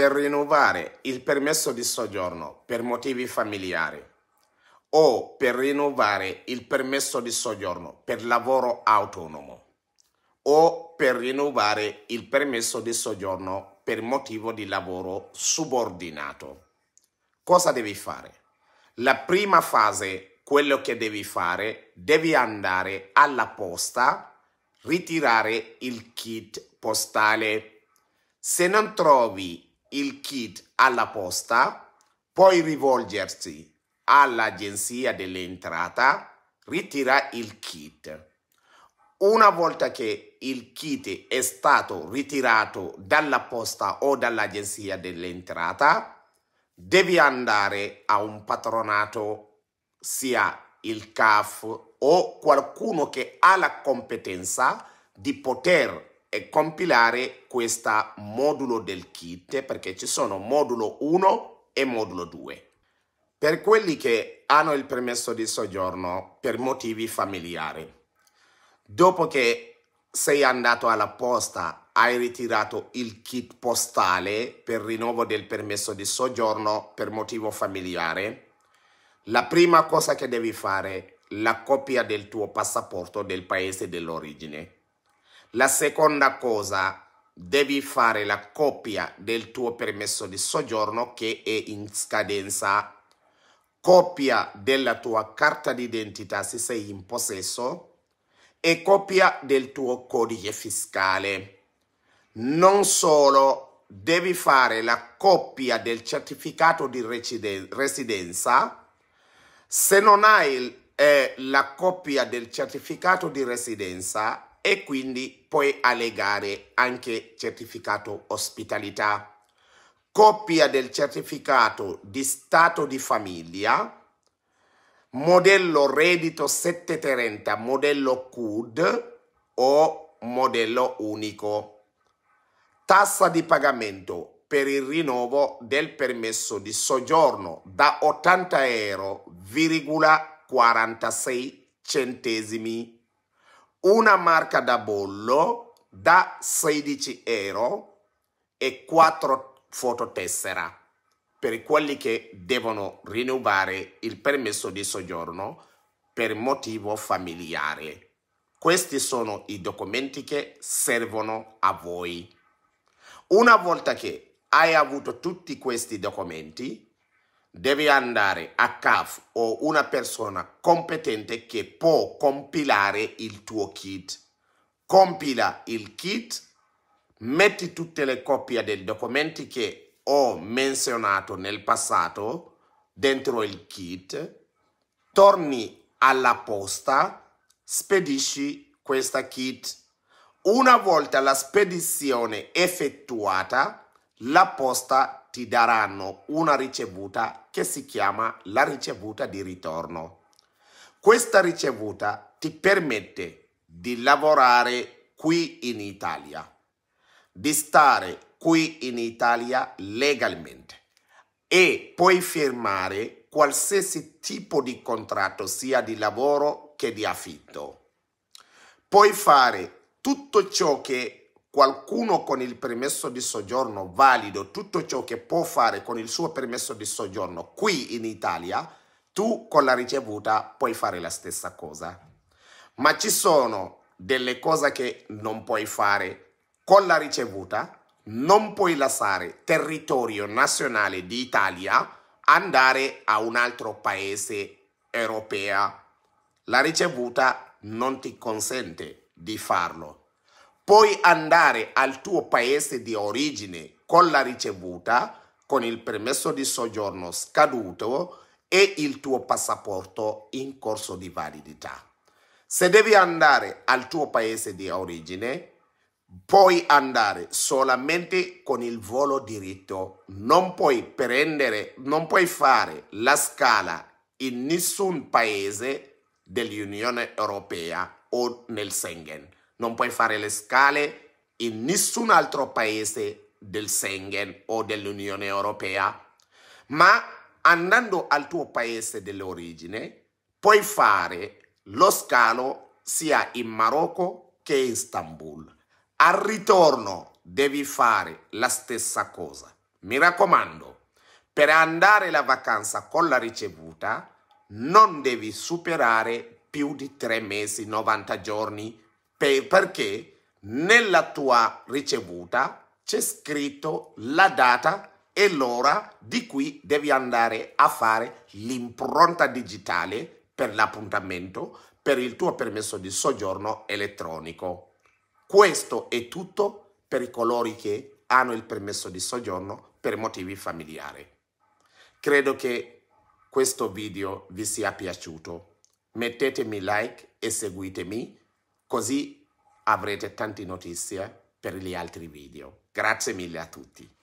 per rinnovare il permesso di soggiorno per motivi familiari o per rinnovare il permesso di soggiorno per lavoro autonomo o per rinnovare il permesso di soggiorno per motivo di lavoro subordinato. Cosa devi fare? La prima fase, quello che devi fare, devi andare alla posta, ritirare il kit postale. Se non trovi il kit alla posta, poi rivolgersi all'agenzia dell'entrata, ritira il kit. Una volta che il kit è stato ritirato dalla posta o dall'agenzia dell'entrata, devi andare a un patronato, sia il CAF o qualcuno che ha la competenza di poter compilare questo modulo del kit perché ci sono modulo 1 e modulo 2. Per quelli che hanno il permesso di soggiorno per motivi familiari, dopo che sei andato alla posta, hai ritirato il kit postale per rinnovo del permesso di soggiorno per motivo familiare, la prima cosa che devi fare è la copia del tuo passaporto del paese dell'origine la seconda cosa, devi fare la copia del tuo permesso di soggiorno che è in scadenza, copia della tua carta d'identità se sei in possesso e copia del tuo codice fiscale. Non solo, devi fare la copia del certificato di residenza. Se non hai eh, la copia del certificato di residenza, e quindi puoi allegare anche certificato ospitalità, copia del certificato di stato di famiglia, modello reddito 730, modello CUD o modello unico, tassa di pagamento per il rinnovo del permesso di soggiorno da 80 euro 46 centesimi una marca da bollo da 16 euro e 4 fototessera per quelli che devono rinnovare il permesso di soggiorno per motivo familiare. Questi sono i documenti che servono a voi. Una volta che hai avuto tutti questi documenti, devi andare a CAF o una persona competente che può compilare il tuo kit. Compila il kit, metti tutte le copie dei documenti che ho menzionato nel passato dentro il kit, torni alla posta, spedisci questa kit. Una volta la spedizione effettuata, la posta ti daranno una ricevuta che si chiama la ricevuta di ritorno. Questa ricevuta ti permette di lavorare qui in Italia, di stare qui in Italia legalmente e puoi firmare qualsiasi tipo di contratto sia di lavoro che di affitto. Puoi fare tutto ciò che qualcuno con il permesso di soggiorno valido tutto ciò che può fare con il suo permesso di soggiorno qui in Italia, tu con la ricevuta puoi fare la stessa cosa. Ma ci sono delle cose che non puoi fare con la ricevuta, non puoi lasciare territorio nazionale di Italia andare a un altro paese europeo. La ricevuta non ti consente di farlo puoi andare al tuo paese di origine con la ricevuta, con il permesso di soggiorno scaduto e il tuo passaporto in corso di validità. Se devi andare al tuo paese di origine, puoi andare solamente con il volo diritto, non puoi prendere, non puoi fare la scala in nessun paese dell'Unione Europea o nel Schengen non puoi fare le scale in nessun altro paese del Schengen o dell'Unione Europea, ma andando al tuo paese dell'origine puoi fare lo scalo sia in Marocco che in Istanbul. Al ritorno devi fare la stessa cosa. Mi raccomando, per andare la vacanza con la ricevuta non devi superare più di tre mesi, 90 giorni perché nella tua ricevuta c'è scritto la data e l'ora di cui devi andare a fare l'impronta digitale per l'appuntamento, per il tuo permesso di soggiorno elettronico. Questo è tutto per i colori che hanno il permesso di soggiorno per motivi familiari. Credo che questo video vi sia piaciuto. Mettetemi like e seguitemi così avrete tante notizie per gli altri video. Grazie mille a tutti.